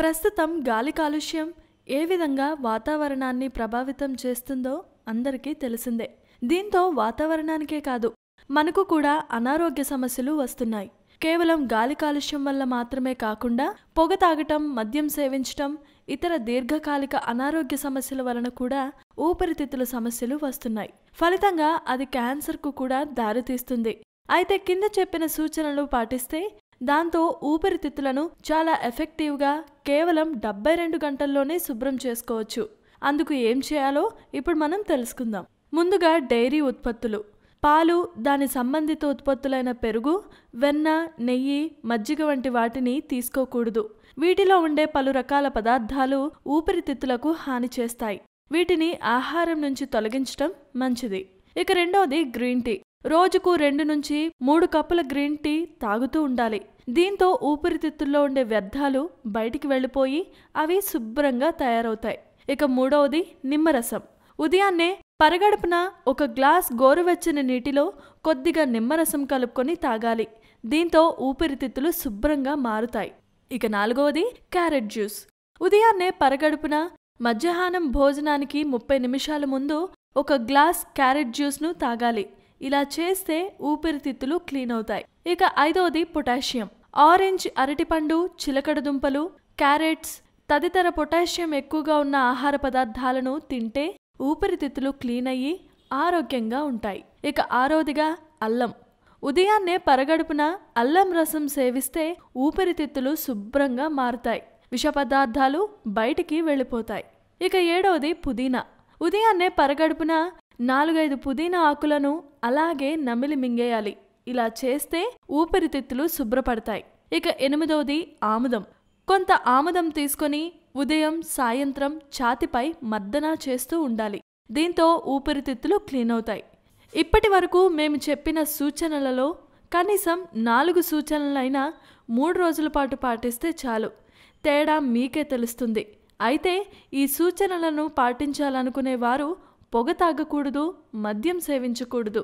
ప్రస్తుతం గాలి కాలుష్యం ఏ విధంగా వాతావరణాన్ని ప్రభావితం చేస్తుందో అందరికీ తెలిసిందే దీంతో వాతావరణానికే కాదు మనకు కూడా అనారోగ్య సమస్యలు వస్తున్నాయి కేవలం గాలి కాలుష్యం వల్ల మాత్రమే కాకుండా పొగ తాగటం మద్యం సేవించటం ఇతర దీర్ఘకాలిక అనారోగ్య సమస్యల వలన కూడా ఊపిరితిత్తుల సమస్యలు వస్తున్నాయి ఫలితంగా అది క్యాన్సర్కు కూడా దారితీస్తుంది అయితే కింద చెప్పిన సూచనలు పాటిస్తే దాంతో ఊపిరితిత్తులను చాలా ఎఫెక్టివ్గా కేవలం డెబ్బై రెండు గంటల్లోనే శుభ్రం చేసుకోవచ్చు అందుకు ఏం చేయాలో ఇప్పుడు మనం తెలుసుకుందాం ముందుగా డైరీ ఉత్పత్తులు పాలు దాని సంబంధిత ఉత్పత్తులైన పెరుగు వెన్న నెయ్యి మజ్జిగ వంటి వాటిని తీసుకోకూడదు వీటిలో ఉండే పలు రకాల పదార్థాలు ఊపిరితిత్తులకు హాని చేస్తాయి వీటిని ఆహారం నుంచి తొలగించటం మంచిది ఇక రెండవది గ్రీన్ టీ రోజుకు రెండు నుంచి మూడు కప్పుల గ్రీన్ టీ తాగుతూ ఉండాలి దీంతో ఊపిరితిత్తుల్లో ఉండే వ్యర్థాలు బయటికి వెళ్ళిపోయి అవి శుభ్రంగా తయారవుతాయి ఇక మూడవది నిమ్మరసం ఉదయాన్నే పరగడపున ఒక గ్లాస్ గోరువెచ్చని నీటిలో కొద్దిగా నిమ్మరసం కలుపుకొని తాగాలి దీంతో ఊపిరితిత్తులు శుభ్రంగా మారుతాయి ఇక నాలుగవది క్యారెట్ జ్యూస్ ఉదయాన్నే పరగడుపున మధ్యాహ్నం భోజనానికి ముప్పై నిమిషాల ముందు ఒక గ్లాస్ క్యారెట్ జ్యూస్ను తాగాలి ఇలా చేస్తే ఊపిరితిత్తులు క్లీన్ అవుతాయి ఇక ఐదవది పొటాషియం ఆరెంజ్ అరటిపండు చిలకడ దుంపలు క్యారెట్స్ తదితర పొటాషియం ఎక్కువగా ఉన్న ఆహార పదార్థాలను తింటే ఊపిరితిత్తులు క్లీన్ అయ్యి ఆరోగ్యంగా ఉంటాయి ఇక ఆరోదిగా అల్లం ఉదయాన్నే పరగడుపున అల్లం రసం సేవిస్తే ఊపిరితిత్తులు శుభ్రంగా మారుతాయి విష పదార్థాలు బయటికి వెళ్ళిపోతాయి ఇక ఏడవది పుదీనా ఉదయాన్నే పరగడుపున నాలుగైదు పుదీనా ఆకులను అలాగే నమిలి మింగేయాలి ఇలా చేస్తే ఊపిరితిత్తులు శుభ్రపడతాయి ఇక ఎనిమిదవది ఆముదం కొంత ఆముదం తీసుకొని ఉదయం సాయంత్రం ఛాతిపై మర్దనా చేస్తూ ఉండాలి దీంతో ఊపిరితిత్తులు క్లీన్ అవుతాయి ఇప్పటి వరకు మేము చెప్పిన సూచనలలో కనీసం నాలుగు సూచనలైనా మూడు రోజుల పాటు పాటిస్తే చాలు తేడా మీకే తెలుస్తుంది అయితే ఈ సూచనలను పాటించాలనుకునే వారు పొగ తాగకూడదు మద్యం సేవించకూడదు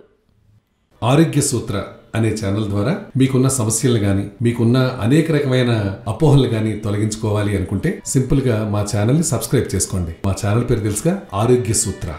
ఆరోగ్య సూత్ర అనే ఛానల్ ద్వారా మీకున్న సమస్యలు కానీ మీకున్న అనేక రకమైన అపోహలు కానీ తొలగించుకోవాలి అనుకుంటే సింపుల్గా మా ని సబ్స్క్రైబ్ చేసుకోండి మా ఛానల్ పేరు తెలుసుగా ఆరోగ్య సూత్ర